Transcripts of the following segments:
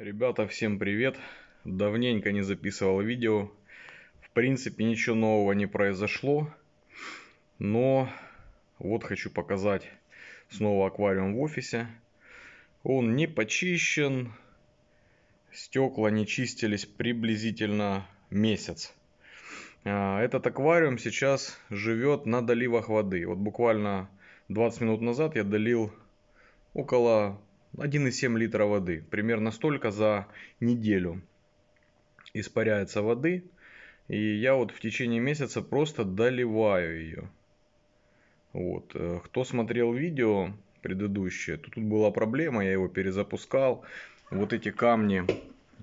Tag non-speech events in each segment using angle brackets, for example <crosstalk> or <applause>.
Ребята, всем привет! Давненько не записывал видео. В принципе, ничего нового не произошло. Но вот хочу показать снова аквариум в офисе. Он не почищен. Стекла не чистились приблизительно месяц. А, этот аквариум сейчас живет на доливах воды. Вот буквально 20 минут назад я долил около 1,7 литра воды. Примерно столько за неделю испаряется воды. И я вот в течение месяца просто доливаю ее. Вот. Э, кто смотрел видео предыдущее, то тут была проблема, я его перезапускал. Вот эти камни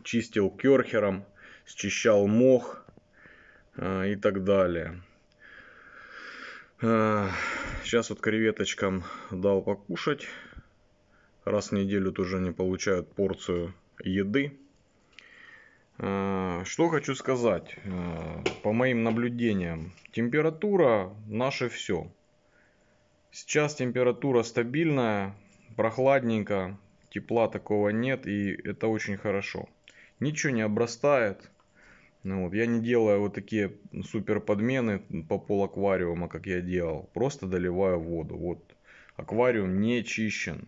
чистил керхером, счищал мох э, и так далее. Сейчас э, вот креветочкам дал покушать раз в неделю тоже не получают порцию еды. А, что хочу сказать, а, по моим наблюдениям, температура наше все. Сейчас температура стабильная, прохладненько, тепла такого нет и это очень хорошо. Ничего не обрастает. Ну, вот, я не делаю вот такие супер подмены по пол аквариума, как я делал. Просто доливаю воду. Вот аквариум не чищен.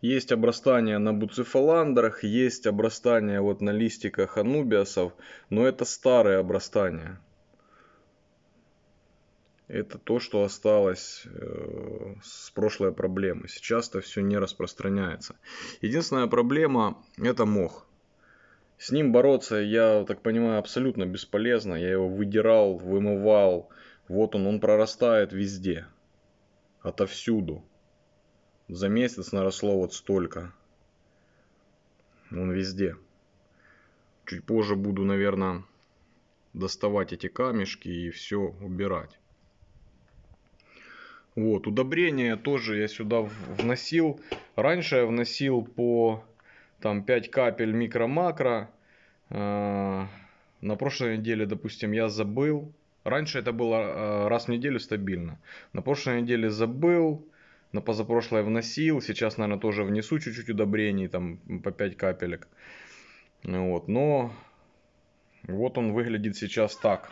Есть обрастание на буцефаландрах, есть обрастание вот на листиках анубиасов, но это старые обрастания, Это то, что осталось э, с прошлой проблемы. Сейчас-то все не распространяется. Единственная проблема – это мох. С ним бороться, я так понимаю, абсолютно бесполезно. Я его выдирал, вымывал. Вот он, он прорастает везде. Отовсюду. За месяц наросло вот столько. Он везде. Чуть позже буду, наверное, доставать эти камешки и все убирать. Вот, удобрения тоже я сюда вносил. Раньше я вносил по там 5 капель микро-макро. А, на прошлой неделе, допустим, я забыл. Раньше это было а, раз в неделю стабильно. На прошлой неделе забыл на позапрошлое вносил, сейчас, наверное, тоже внесу чуть-чуть удобрений, там по 5 капелек. Ну вот, но вот он выглядит сейчас так.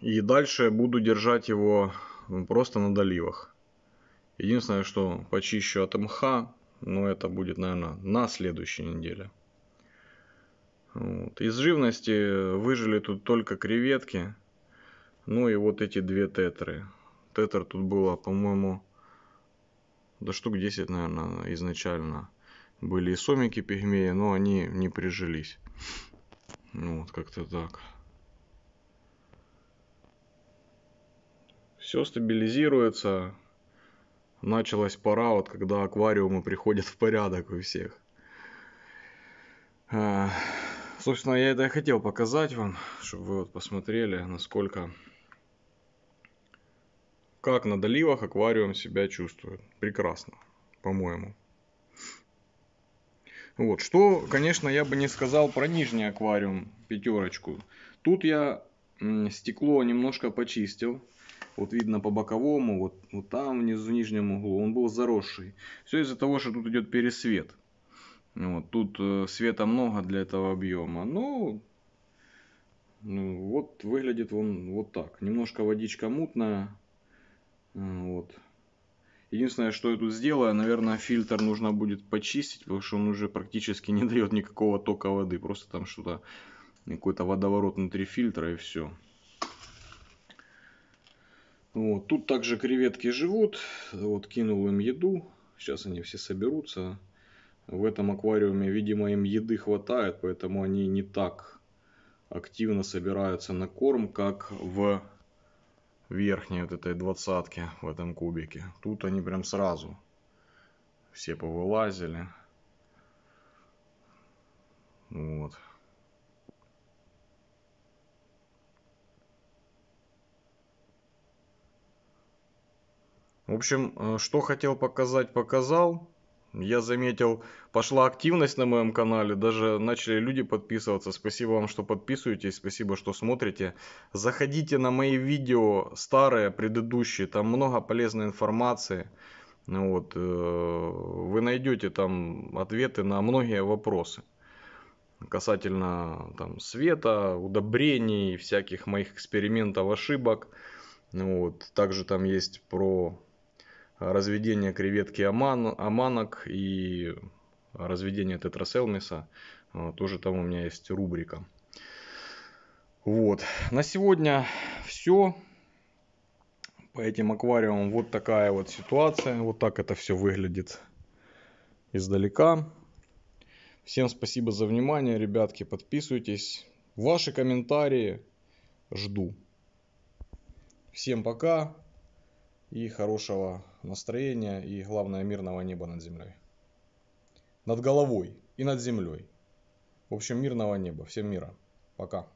И дальше буду держать его просто на доливах. Единственное, что почищу от мха, но это будет, наверное, на следующей неделе. Вот. Из живности выжили тут только креветки. Ну и вот эти две тетры. Тетр тут было, по-моему, до штук 10, наверное, изначально. Были и сомики пигмеи, но они не прижились. Ну, вот как-то так. Все стабилизируется. Началась пора, вот когда аквариумы приходят в порядок у всех. А, собственно, я это и хотел показать вам, чтобы вы вот посмотрели, насколько как на доливах аквариум себя чувствует. Прекрасно, по-моему. Вот, что, конечно, я бы не сказал про нижний аквариум, пятерочку. Тут я стекло немножко почистил. Вот видно по боковому, вот, вот там внизу, в нижнем углу, он был заросший. Все из-за того, что тут идет пересвет. Вот, тут э, света много для этого объема. Ну, ну, вот выглядит он вот так. Немножко водичка мутная, вот. Единственное, что я тут сделаю, наверное, фильтр нужно будет почистить, потому что он уже практически <laughs> не дает никакого тока воды. Просто там что-то, какой-то водоворот внутри фильтра и все. Вот. Тут также креветки живут. Вот кинул им еду. Сейчас они все соберутся. В этом аквариуме, видимо, им еды хватает, поэтому они не так активно собираются на корм, как в верхней вот этой двадцатки в этом кубике. Тут они прям сразу все повылазили. Вот. В общем, э, что хотел показать, показал. Я заметил, пошла активность на моем канале, даже начали люди подписываться. Спасибо вам, что подписываетесь, спасибо, что смотрите. Заходите на мои видео старые, предыдущие, там много полезной информации. Ну вот, э, вы найдете там ответы на многие вопросы касательно там, света, удобрений, всяких моих экспериментов, ошибок. Ну вот. Также там есть про разведение креветки аман, аманок и разведение тетраселмиса. А, тоже там у меня есть рубрика. Вот. На сегодня все. По этим аквариумам вот такая вот ситуация. Вот так это все выглядит издалека. Всем спасибо за внимание, ребятки. Подписывайтесь. Ваши комментарии жду. Всем пока и хорошего настроения, и главное мирного неба над землей. Над головой и над землей. В общем, мирного неба. Всем мира. Пока.